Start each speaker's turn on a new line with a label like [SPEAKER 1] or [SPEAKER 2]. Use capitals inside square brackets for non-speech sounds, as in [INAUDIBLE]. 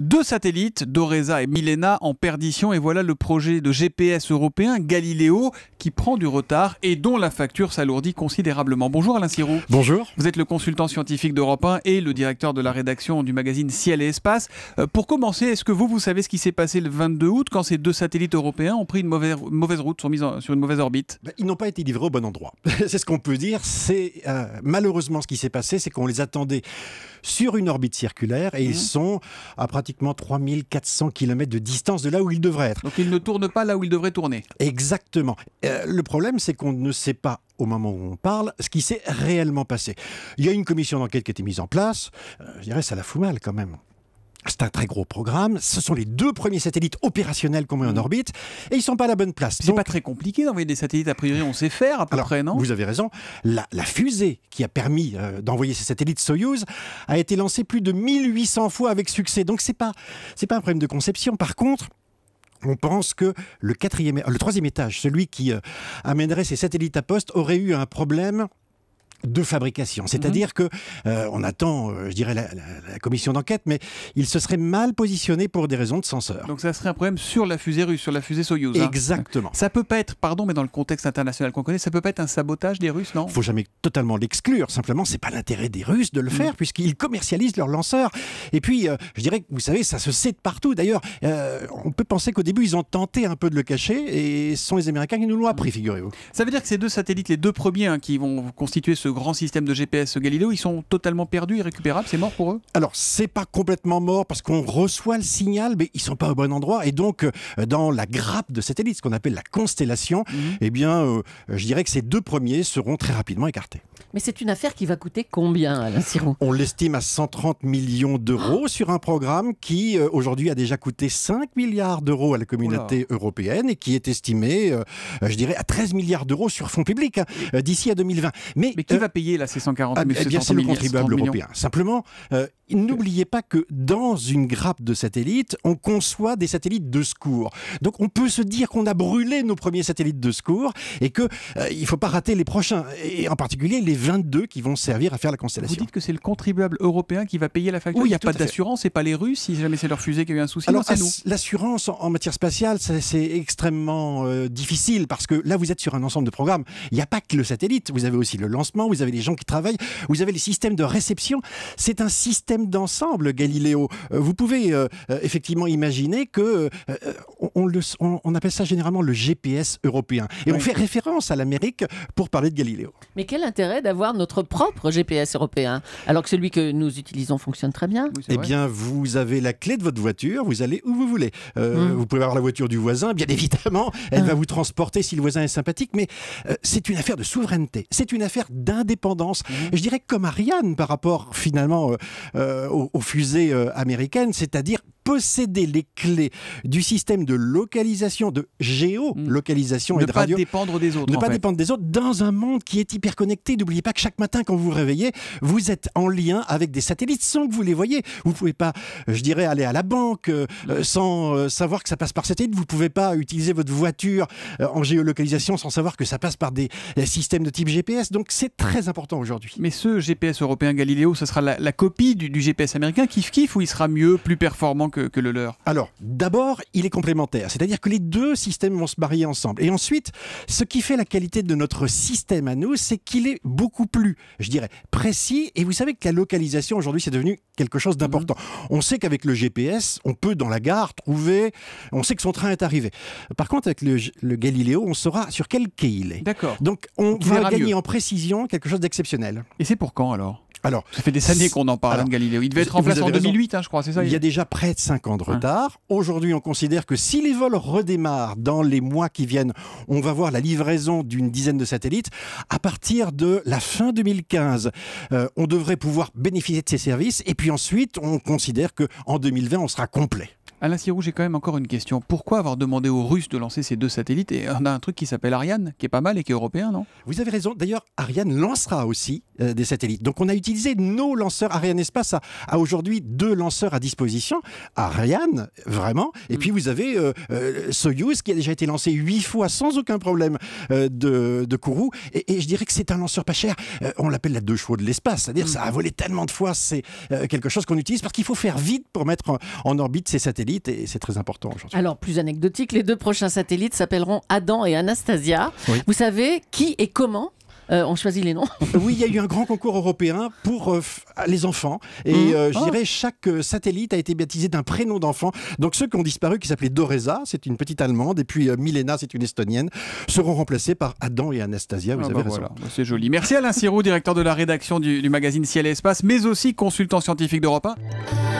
[SPEAKER 1] Deux satellites, Doreza et Milena, en perdition et voilà le projet de GPS européen Galileo qui prend du retard et dont la facture s'alourdit considérablement. Bonjour Alain Sirou. Bonjour. Vous êtes le consultant scientifique d'Europe 1 et le directeur de la rédaction du magazine Ciel et Espace. Euh, pour commencer, est-ce que vous, vous savez ce qui s'est passé le 22 août quand ces deux satellites européens ont pris une mauvaise, mauvaise route, sont mis sur une mauvaise
[SPEAKER 2] orbite ben, Ils n'ont pas été livrés au bon endroit. [LAUGHS] c'est ce qu'on peut dire. C'est euh, malheureusement ce qui s'est passé, c'est qu'on les attendait sur une orbite circulaire et ils mmh. sont à pratiquement 3400 km de distance de là où il devrait être. Donc il ne tourne pas là où il devrait tourner. Exactement. Euh, le problème, c'est qu'on ne sait pas au moment où on parle, ce qui s'est réellement passé. Il y a une commission d'enquête qui a été mise en place. Euh, je dirais, ça la fout mal quand même. C'est un très gros programme. Ce sont les deux premiers satellites opérationnels qu'on met en mmh. orbite et ils ne sont pas à la bonne place. C'est pas très compliqué d'envoyer des satellites. A priori, on sait faire à peu alors, non Vous avez raison. La, fusée qui a permis euh, d'envoyer ces satellites Soyuz a été lancée plus de 1800 fois avec succès. Donc c'est pas pas un problème de conception. Par contre, on pense que le, troisième étage, celui qui euh, amènerait ces satellites à poste, aurait eu un problème de fabrication. C'est-à-dire qu'on mhm. que euh, on attend, euh, je dirais, la, commission d'enquête, mais il se serait mal positionné pour des raisons de censeur.
[SPEAKER 1] Donc ça serait un problème sur la fusée russe, sur la fusée Soyouz. Hein. Exactement.
[SPEAKER 2] Ça peut pas être, pardon, mais dans le contexte international qu'on connaît, ça peut pas être un sabotage des Russes, non Faut jamais totalement l'exclure. Simplement, c'est pas l'intérêt des Russes de le mm. faire, puisqu'ils commercialisent leurs lanceurs. Et puis, euh, je dirais que vous savez, ça se sait de partout. D'ailleurs, on peut penser qu'au début, ils ont tenté un peu de le cacher, et ce sont les Américains qui nous l'ont appris,
[SPEAKER 1] figurez-vous. Ça veut dire que ces deux satellites, les deux premiers hein, qui vont constituer ce Grand système de GPS Galileo, ils sont totalement perdus, irrécupérables, c'est mort pour eux
[SPEAKER 2] Alors, c'est pas complètement mort parce qu'on reçoit le signal, mais ils sont pas au bon endroit. Et donc, euh, dans la grappe de satellites, ce qu'on appelle la constellation, mhm. eh bien, euh, je dirais que ces deux premiers seront très rapidement écartés. Mais c'est une affaire qui va coûter combien, Alain Siron On l'estime à 130 millions d'euros ah. sur un programme qui, euh, aujourd'hui, a déjà coûté 5 milliards d'euros à la communauté européenne et qui est estimé, euh, je dirais, à 13 milliards d'euros sur fonds publics hein, euh, d'ici à 2020. Mais, qui va payer là ces 140 ah, millions eh bien, c'est le contribuable européen. Simplement, N'oubliez pas que dans une grappe de satellites, on conçoit des satellites de secours. Donc on peut se dire qu'on a brûlé nos premiers satellites de secours et qu'il euh, ne faut pas rater les prochains et en particulier les 22 qui vont servir à faire la constellation.
[SPEAKER 1] Vous dites que c'est le contribuable européen qui va payer la facture. Oui, il n'y a pas d'assurance
[SPEAKER 2] et pas les Russes si jamais c'est leur fusée qui a eu un souci. Alors l'assurance en, matière spatiale, c'est extrêmement euh, difficile parce que là vous êtes sur un ensemble de programmes. Il n'y a pas que le satellite. Vous avez aussi le lancement. Vous avez les gens qui travaillent. Vous avez les systèmes de réception. C'est un système d'ensemble, Galiléo. Euh, vous pouvez euh, euh, effectivement imaginer que on, le, on, appelle ça généralement le GPS européen. Et on fait référence à l'Amérique pour parler de Galiléo.
[SPEAKER 1] Mais quel intérêt d'avoir notre propre GPS européen
[SPEAKER 2] alors que celui que nous utilisons fonctionne très bien Eh bien, vous avez la clé de votre voiture, vous allez où vous voulez. Hmm. Vous pouvez avoir la voiture du voisin, bien [LAUGHS] évidemment, elle hmm. va vous transporter si le voisin est sympathique, mais c'est une affaire de souveraineté, c'est une affaire d'indépendance. Hmm. Je dirais comme Ariane par rapport finalement euh, aux, fusées euh, américaines, c'est-à-dire posséder les clés du système de localisation, de géolocalisation hmm. et de radio. Ne pas
[SPEAKER 1] dépendre des autres. Ne pas dépendre
[SPEAKER 2] des autres dans un monde qui est hyper connecté. N'oubliez pas que chaque matin, quand vous vous réveillez, vous êtes en lien avec des satellites sans que vous les voyez. Vous ne pouvez pas, je dirais, aller à la banque euh, hmm. sans euh, savoir que ça passe par satellite. Vous ne pouvez pas utiliser votre voiture euh, en géolocalisation sans savoir que ça passe par des, systèmes de type GPS. Donc c'est très important aujourd'hui.
[SPEAKER 1] Mais ce GPS européen Galileo, ce sera la, copie du, GPS américain, Kif Kif ou il sera mieux, plus performant que, le leur
[SPEAKER 2] Alors, d'abord, il est complémentaire, c'est-à-dire que les deux systèmes vont se marier ensemble. Et ensuite, ce qui fait la qualité de notre système à nous, c'est qu'il est beaucoup plus, je dirais, précis. Et vous savez que la localisation, aujourd'hui, c'est devenu quelque chose d'important. Mm-hmm. On sait qu'avec le GPS, on peut, dans la gare, trouver, on sait que son train est arrivé. Par contre, avec le, Galiléo, on saura sur quel quai il est. D'accord. Donc, on, va gagner en précision quelque chose d'exceptionnel. Et c'est pour quand alors alors, ça fait des années qu'on
[SPEAKER 1] en parle, de hein, Galileo. Il devait être en place en 2008, hein, je crois, c'est ça Il y a
[SPEAKER 2] déjà près de cinq ans de hein. retard. Aujourd'hui, on considère que si les vols redémarrent dans les mois qui viennent, on va voir la livraison d'une dizaine de satellites. À partir de la fin 2015, euh, on devrait pouvoir bénéficier de ces services. Et puis ensuite, on considère qu'en 2020, on sera complet. Alain
[SPEAKER 1] Sirou, j'ai quand même encore une question. Pourquoi avoir demandé aux Russes de lancer ces deux satellites Et on a un truc qui s'appelle Ariane, qui est
[SPEAKER 2] pas mal et qui est européen, non Vous avez raison. D'ailleurs, Ariane lancera aussi euh, des satellites. Donc on a utilisé nos lanceurs. Ariane Espace a, aujourd'hui deux lanceurs à disposition. Ariane, vraiment. Et puis mm. vous avez euh, euh, Soyuz qui a déjà été lancé huit fois sans aucun problème de, de, Kourou. Et, je dirais que c'est un lanceur pas cher. on l'appelle la deux chevaux de l'espace. C'est-à-dire mm. ça a volé tellement de fois. C'est quelque chose qu'on utilise parce qu'il faut faire vite pour mettre en orbite ces satellites et c'est très important aujourd'hui. Alors, plus anecdotique, les deux prochains satellites s'appelleront Adam et Anastasia. Vous savez qui et comment euh, on choisit les noms. [LAUGHS] oui, il y a eu un grand concours européen pour euh, les enfants. Et mmh. euh, je oh. dirais, chaque satellite a été baptisé d'un prénom d'enfant. Donc ceux qui ont disparu, qui s'appelaient Doreza, c'est une petite Allemande, et puis Milena, c'est une Estonienne, seront remplacés par Adam et Anastasia. Vous ah avez bah raison.
[SPEAKER 1] C'est joli. Merci Alain Sirou, directeur de la rédaction du, du magazine Ciel et Espace, mais aussi consultant scientifique d'Europe 1.